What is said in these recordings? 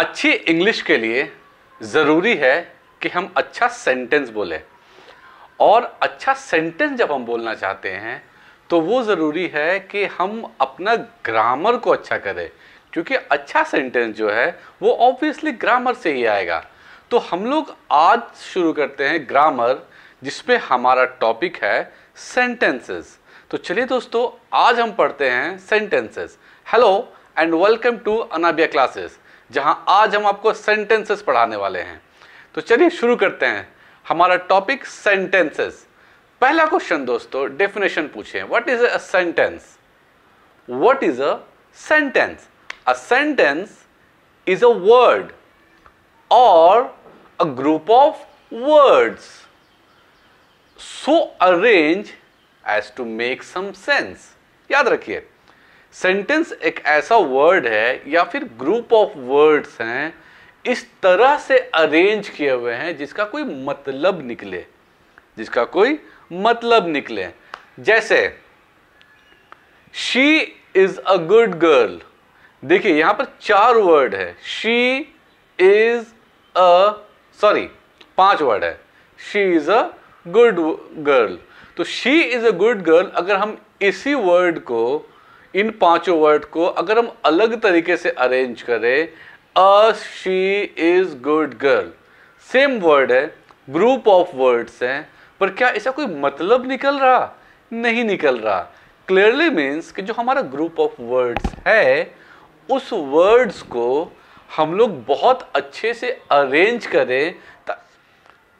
अच्छी इंग्लिश के लिए ज़रूरी है कि हम अच्छा सेंटेंस बोले और अच्छा सेंटेंस जब हम बोलना चाहते हैं तो वो ज़रूरी है कि हम अपना ग्रामर को अच्छा करें क्योंकि अच्छा सेंटेंस जो है वो ऑब्वियसली ग्रामर से ही आएगा तो हम लोग आज शुरू करते हैं ग्रामर जिसमें हमारा टॉपिक है सेंटेंसेस तो चलिए दोस्तों आज हम पढ़ते हैं sentences hello and welcome to Anabia classes जहां आज हम आपको सेंटेंसेस पढ़ाने वाले हैं तो चलिए शुरू करते हैं हमारा टॉपिक सेंटेंसेस पहला क्वेश्चन दोस्तों डेफिनेशन पूछे what is a sentence what is a sentence a sentence is a word और a group of words so arrange as to make some sense याद रखिए सेंटेंस एक ऐसा वर्ड है या फिर ग्रुप ऑफ वर्ड्स हैं इस तरह से अरेंज किए हुए हैं जिसका कोई मतलब निकले जिसका कोई मतलब निकले जैसे she is a good girl देखिए यहां पर चार वर्ड है शी इज अ सॉरी पांच वर्ड है she is a good girl तो she is a good girl अगर हम इसी वर्ड को इन पांचों वर्ड को अगर हम अलग तरीके से अरेंज करें a she is good girl same word है ग्रुप ऑफ वर्ड्स हैं पर क्या ऐसा कोई मतलब निकल रहा नहीं निकल रहा क्लियरली मीन्स कि जो हमारा ग्रुप ऑफ वर्ड्स है उस वर्ड्स को हम लोग बहुत अच्छे से अरेंज करें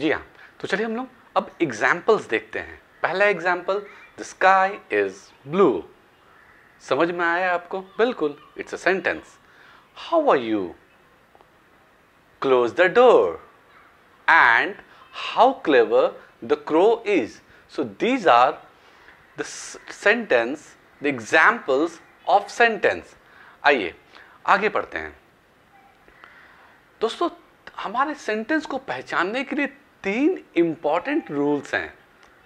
जी हाँ तो चलिए हम लोग अब एग्जाम्पल्स देखते हैं पहला example the sky is blue समझ में आया आपको बिल्कुल it's a sentence how are you close the door and how clever the crow is so these are the sentence the examples of sentence आइए आगे पढ़ते हैं दोस्तों हमारे सेंटेंस को पहचानने के लिए तीन इंपॉर्टेंट रूल्स हैं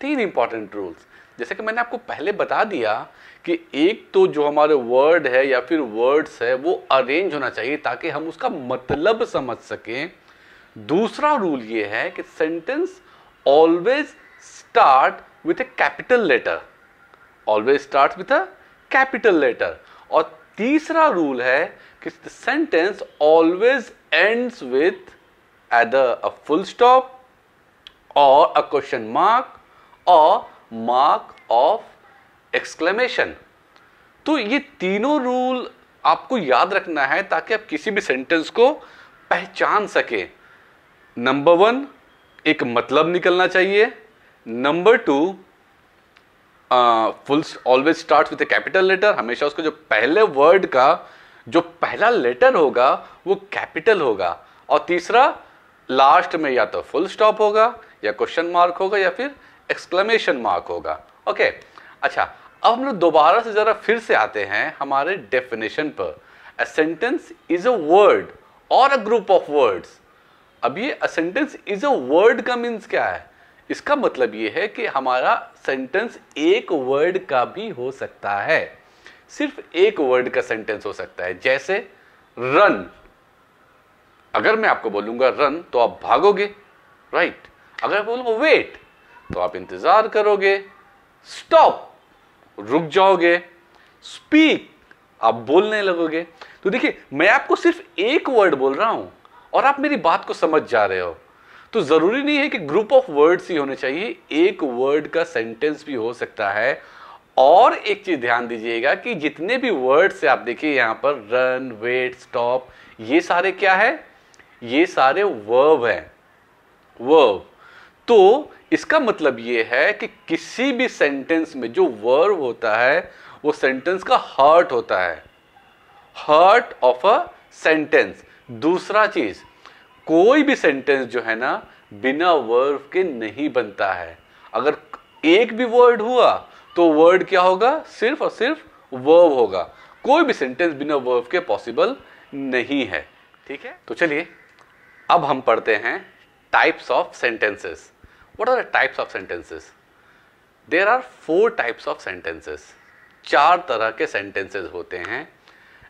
तीन इंपॉर्टेंट रूल्स जैसे कि मैंने आपको पहले बता दिया कि एक तो जो हमारे वर्ड है या फिर वर्ड्स है वो अरेंज होना चाहिए ताकि हम उसका मतलब समझ सकें दूसरा रूल ये है कि sentence always start with a capital letter always start with a capital letter और तीसरा रूल है कि sentence always ends with either a full stop और अ क्वेश्चन मार्क और मार्क ऑफ एक्सक्लेमेशन तो ये तीनों रूल आपको याद रखना है ताकि आप किसी भी सेंटेंस को पहचान सके नंबर वन एक मतलब निकलना चाहिए number two full always start with a capital letter हमेशा उसका जो पहले वर्ड का जो पहला लेटर होगा वो कैपिटल होगा और तीसरा लास्ट में या तो फुल स्टॉप होगा या क्वेश्चन मार्क होगा या फिर एक्सक्लेमेशन मार्क होगा ओके अच्छा अब हम लोग दोबारा से ज़रा फिर से आते हैं हमारे डेफिनेशन पर a sentence is a word और अ ग्रुप ऑफ वर्ड्स अब ये a sentence is a word का मीन्स क्या है इसका मतलब ये है कि हमारा सेंटेंस एक वर्ड का भी हो सकता है सिर्फ एक वर्ड का सेंटेंस हो सकता है जैसे रन अगर मैं आपको बोलूंगा रन तो आप भागोगे राइट right? अगर बोलूंगा वेट तो आप इंतजार करोगे स्टॉप रुक जाओगे स्पीक आप बोलने लगोगे तो देखिए मैं आपको सिर्फ एक वर्ड बोल रहा हूं और आप मेरी बात को समझ जा रहे हो तो जरूरी नहीं है कि ग्रुप ऑफ वर्ड्स ही होने चाहिए एक वर्ड का सेंटेंस भी हो सकता है और एक चीज ध्यान दीजिएगा कि जितने भी वर्ड्स आप देखिए यहां पर रन वेट स्टॉप ये सारे क्या है ये सारे वर्ब हैं वर्ब तो इसका मतलब ये है कि किसी भी सेंटेंस में जो वर्ब होता है वो सेंटेंस का हार्ट होता है हार्ट ऑफ अ सेंटेंस दूसरा चीज कोई भी सेंटेंस जो है ना बिना वर्ब के नहीं बनता है अगर एक भी वर्ड हुआ तो वर्ड क्या होगा सिर्फ और सिर्फ वर्ब होगा कोई भी सेंटेंस बिना वर्ब के पॉसिबल नहीं है ठीक है तो चलिए अब हम पढ़ते हैं types of sentences what are the types of sentences there are four types of sentences चार तरह के सेंटेंसेस होते हैं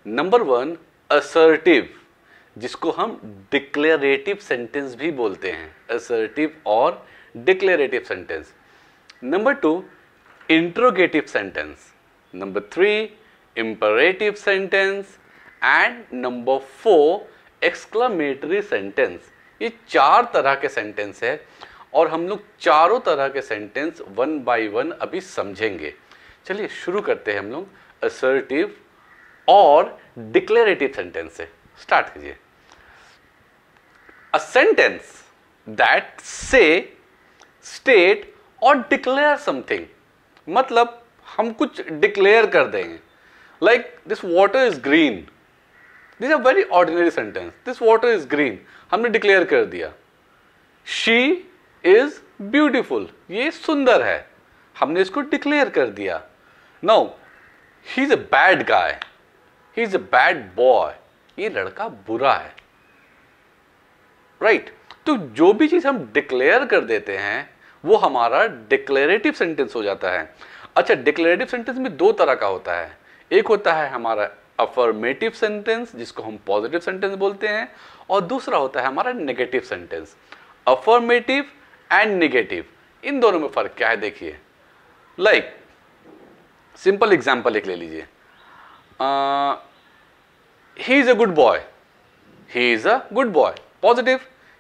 नंबर वन असर्टिव जिसको हम डिक्लेरेटिव सेंटेंस भी बोलते हैं असर्टिव और declarative sentence number two interrogative sentence number three imperative sentence and number four exclamatory sentence ये चार तरह के सेंटेंस है और हम लोग चारों तरह के सेंटेंस वन बाय वन अभी समझेंगे चलिए शुरू करते हैं हम लोग असर्टिव और डिक्लेरेटिव सेंटेंस से स्टार्ट कीजिए a sentence that say state और डिक्लेयर समथिंग मतलब हम कुछ डिक्लेयर कर देंगे like this water is green this a very ordinary sentence this water is green हमने डिक्लेयर कर दिया शी इज ब्यूटिफुल ये सुंदर है हमने इसको डिक्लेयर कर दिया no he is a bad guy he is a bad boy ये लड़का बुरा है राइट right. तो जो भी चीज हम डिक्लेयर कर देते हैं वो हमारा डिक्लेरेटिव सेंटेंस हो जाता है अच्छा डिक्लेरेटिव सेंटेंस में दो तरह का होता है एक होता है हमारा अफर्मेटिव सेंटेंस जिसको हम पॉजिटिव सेंटेंस बोलते हैं और दूसरा होता है हमारा negative sentence affirmative and negative इन दोनों में फर्क क्या है देखिए लाइक सिंपल एग्जाम्पल एक ले लीजिए he is a good boy he is a good boy positive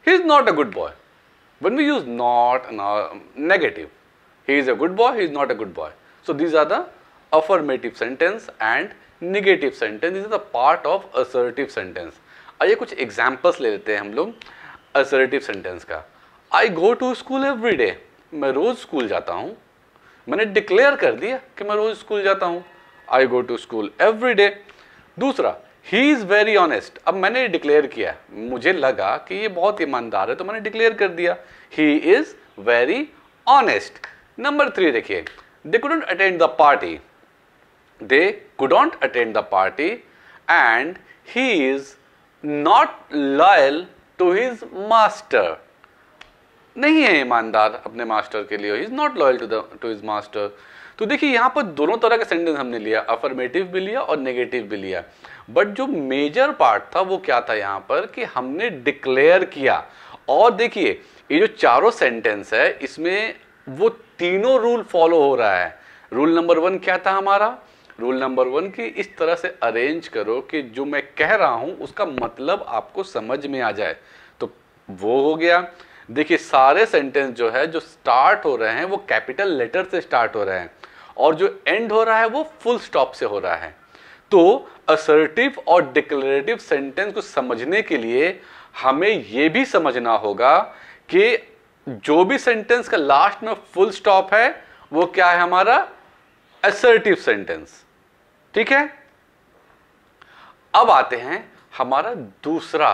he is not a good boy when we use not negative he is a good boy he is not a good boy so these are the affirmative sentence and negative sentence this is the part of assertive sentence आइए कुछ examples ले लेते हैं हम लोग assertive sentence का I go to school every day मैं रोज़ स्कूल जाता हूँ मैंने डिक्लेयर कर दिया कि मैं रोज़ स्कूल जाता हूँ I go to school every day दूसरा ही इज़ वेरी ऑनेस्ट अब मैंने डिक्लेयर किया मुझे लगा कि ये बहुत ईमानदार है तो मैंने डिक्लेयर कर दिया he is very honest number three देखिए they couldn't attend the party they couldn't attend the party and he is not loyal to his master नहीं है ईमानदार अपने मास्टर के लिए is not loyal to to is master तो देखिए यहाँ पर दोनों तरह के सेंटेंस हमने लिया अफर्मेटिव भी लिया और नेगेटिव भी लिया बट जो मेजर पार्ट था वो क्या था यहाँ पर कि हमने डिक्लेयर किया और देखिए ये जो चारों सेंटेंस है इसमें वो तीनों रूल फॉलो हो रहा है रूल नंबर वन क्या था हमारा रूल नंबर वन कि इस तरह से अरेंज करो कि जो मैं कह रहा हूं उसका मतलब आपको समझ में आ जाए तो वो हो गया देखिए सारे सेंटेंस जो है जो स्टार्ट हो रहे हैं वो कैपिटल लेटर से स्टार्ट हो रहे हैं और जो एंड हो रहा है वो फुल स्टॉप से हो रहा है तो असर्टिव और डिक्लेरेटिव सेंटेंस को समझने के लिए हमें ये भी समझना होगा कि जो भी सेंटेंस का लास्ट में फुल स्टॉप है वो क्या है हमारा असर्टिव सेंटेंस ठीक है अब आते हैं हमारा दूसरा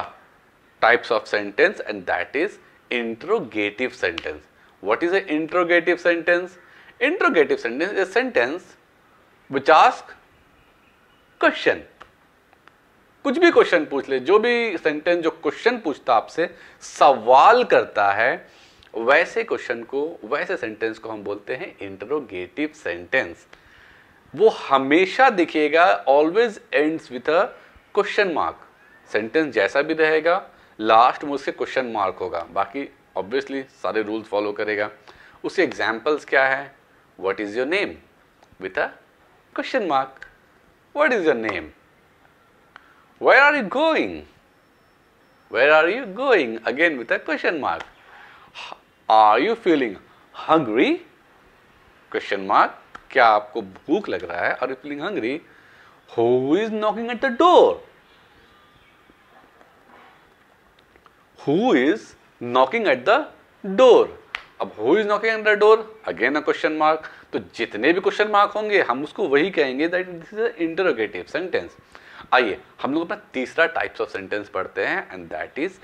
types of sentence and that is interrogative sentence what is a interrogative sentence interrogative sentence is a sentence which ask question कुछ भी क्वेश्चन पूछ ले जो भी सेंटेंस जो क्वेश्चन पूछता आपसे सवाल करता है वैसे क्वेश्चन को वैसे सेंटेंस को हम बोलते हैं इंटरोगेटिव सेंटेंस वो हमेशा दिखेगा always ends with a question mark sentence जैसा भी रहेगा लास्ट में उससे क्वेश्चन मार्क होगा बाकी ऑब्वियसली सारे रूल्स फॉलो करेगा उसके एग्जाम्पल्स क्या है what is your name with a question mark what is your name where are you going where are you going again with a question mark are you feeling hungry question mark क्या आपको भूख लग रहा है are you feeling hungry who is knocking at the door who is knocking at the door अब who is knocking at the door again a question mark तो जितने भी क्वेश्चन मार्क होंगे हम उसको वही कहेंगे that this is interrogative sentence आइए हम लोग अपना तीसरा टाइप्स ऑफ सेंटेंस पढ़ते हैं and that is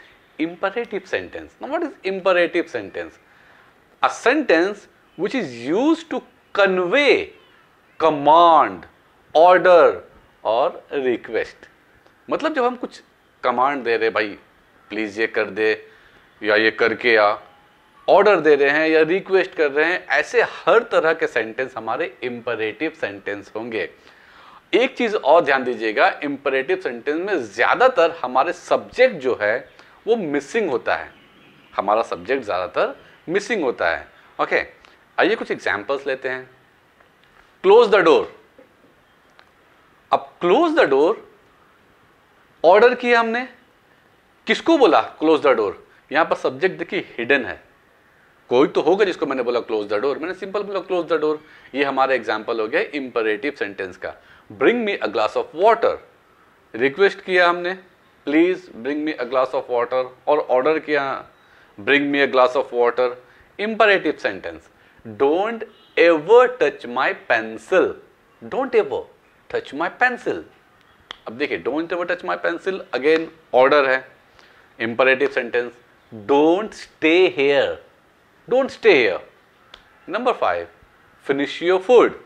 imperative sentence now what is imperative sentence a sentence which is used to convey command order और रिक्वेस्ट मतलब जब हम कुछ कमांड दे रहे भाई प्लीज़ ये कर दे या ये करके आ ऑर्डर दे रहे हैं या रिक्वेस्ट कर रहे हैं ऐसे हर तरह के सेंटेंस हमारे इंपरेटिव सेंटेंस होंगे एक चीज़ और ध्यान दीजिएगा इंपरेटिव सेंटेंस में ज़्यादातर हमारे सब्जेक्ट जो है वो मिसिंग होता है हमारा सब्जेक्ट ज़्यादातर मिसिंग होता है ओके आइए कुछ एग्जाम्पल्स लेते हैं क्लोज द डोर अब क्लोज द डोर ऑर्डर किया हमने किसको बोला क्लोज द डोर यहां पर सब्जेक्ट देखिए हिडन है कोई तो होगा जिसको मैंने बोला क्लोज द डोर मैंने सिंपल बोला क्लोज द डोर ये हमारा एग्जाम्पल हो गया इंपरेटिव सेंटेंस का bring me a glass of water request किया हमने please bring me a glass of water और ऑर्डर किया bring me a glass of water imperative sentence don't ever touch my pencil don't ever touch my pencil अब देखिए don't ever touch my pencil again order है imperative sentence don't stay here don't stay here number five finish your food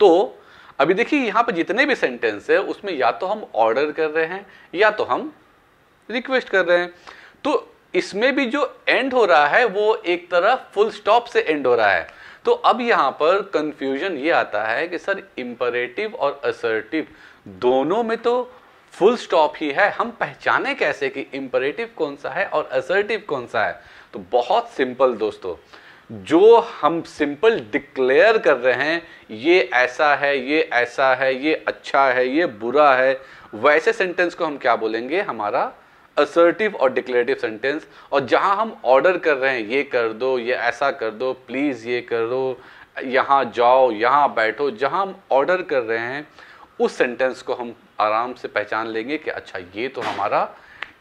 तो अभी देखिए यहाँ पर जितने भी सेंटेंस है उसमें या तो हम ऑर्डर कर रहे हैं या तो हम रिक्वेस्ट कर रहे हैं तो इसमें भी जो एंड हो रहा है वो एक तरह फुल स्टॉप से एंड हो रहा है तो अब यहां पर कंफ्यूजन ये आता है कि सर इंपरेटिव और असर्टिव दोनों में तो फुल स्टॉप ही है हम पहचाने कैसे कि इम्परेटिव कौन सा है और असर्टिव कौन सा है तो बहुत सिंपल दोस्तों जो हम सिंपल डिक्लेयर कर रहे हैं ये ऐसा है ये ऐसा है ये अच्छा है ये बुरा है वैसे सेंटेंस को हम क्या बोलेंगे हमारा असर्टिव और डिक्लेरेटिव सेंटेंस और जहां हम ऑर्डर कर रहे हैं ये कर दो ये ऐसा कर दो प्लीज़ ये कर दो यहाँ जाओ यहाँ बैठो जहां हम ऑर्डर कर रहे हैं उस सेंटेंस को हम आराम से पहचान लेंगे कि अच्छा ये तो हमारा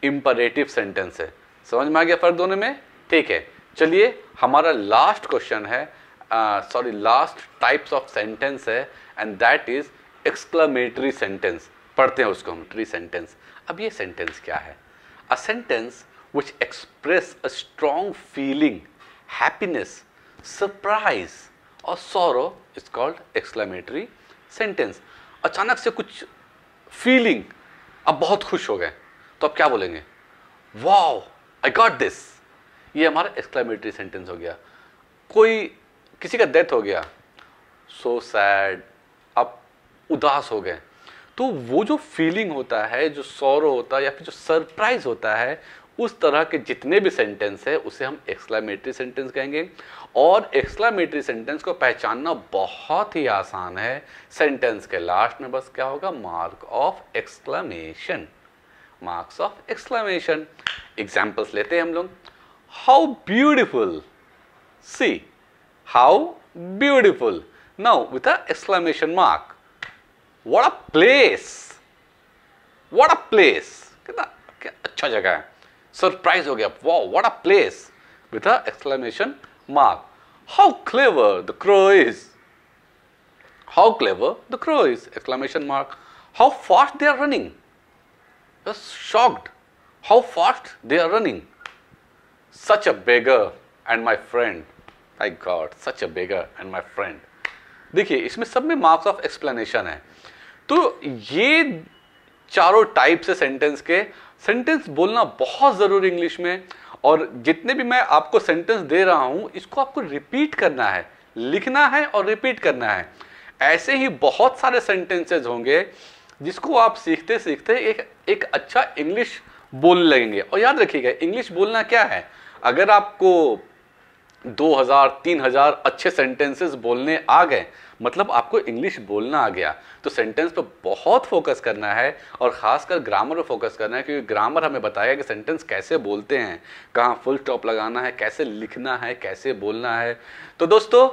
इम्परेटिव सेंटेंस है समझ में आ गया फर्क दोनों में ठीक है चलिए हमारा लास्ट क्वेश्चन है sorry last types of sentence है and that is exclamatory sentence पढ़ते हैं उसको हम ट्री सेंटेंस अब ये सेंटेंस क्या है a sentence which express a strong feeling happiness surprise और sorrow is called exclamatory sentence अचानक से कुछ फीलिंग आप बहुत खुश हो गए तो आप क्या बोलेंगे वाओ आई गॉट दिस ये हमारा एक्सक्लामेटरी सेंटेंस हो गया कोई किसी का डेथ हो गया सो so सैड आप उदास हो गए तो वो जो फीलिंग होता है जो सौरव होता है या फिर जो सरप्राइज होता है उस तरह के जितने भी सेंटेंस है उसे हम एक्सक्लामेटरी सेंटेंस कहेंगे और एक्सक्लामेटरी सेंटेंस को पहचानना बहुत ही आसान है सेंटेंस के लास्ट में बस क्या होगा mark of exclamation marks of exclamation examples लेते हैं हम लोग how beautiful see how beautiful now with a exclamation mark what a place what a place कितना क्या अच्छा जगह है सरप्राइज हो गया वाह what a place with a exclamation mark. How clever the crow is! How clever the crow is! Exclamation mark. How fast they are running! Just shocked how fast they are running. Such a beggar and my friend. My God, such a beggar and my friend. देखिए इसमें सब में marks of explanation है तो ये चारों type से sentence के सेंटेंस बोलना बहुत ज़रूरी इंग्लिश में और जितने भी मैं आपको सेंटेंस दे रहा हूँ इसको आपको रिपीट करना है लिखना है और रिपीट करना है ऐसे ही बहुत सारे सेंटेंसेज होंगे जिसको आप सीखते सीखते एक एक अच्छा इंग्लिश बोलने लगेंगे और याद रखिएगा इंग्लिश बोलना क्या है अगर आपको 2000, 3000 अच्छे सेंटेंसेस बोलने आ गए मतलब आपको इंग्लिश बोलना आ गया तो सेंटेंस पर बहुत फोकस करना है और ख़ासकर ग्रामर पर फोकस करना है क्योंकि ग्रामर हमें बताया कि सेंटेंस कैसे बोलते हैं कहाँ फुल स्टॉप लगाना है कैसे लिखना है कैसे बोलना है तो दोस्तों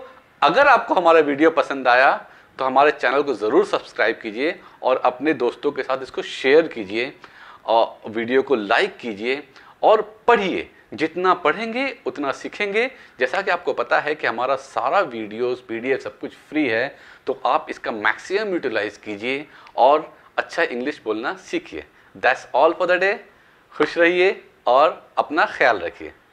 अगर आपको हमारा वीडियो पसंद आया तो हमारे चैनल को ज़रूर सब्सक्राइब कीजिए और अपने दोस्तों के साथ इसको शेयर कीजिए और वीडियो को लाइक कीजिए और पढ़िए जितना पढ़ेंगे उतना सीखेंगे जैसा कि आपको पता है कि हमारा सारा वीडियोस पीडीएफ सब कुछ फ्री है तो आप इसका मैक्सिमम यूटिलाइज कीजिए और अच्छा इंग्लिश बोलना सीखिए that's all for the day खुश रहिए और अपना ख्याल रखिए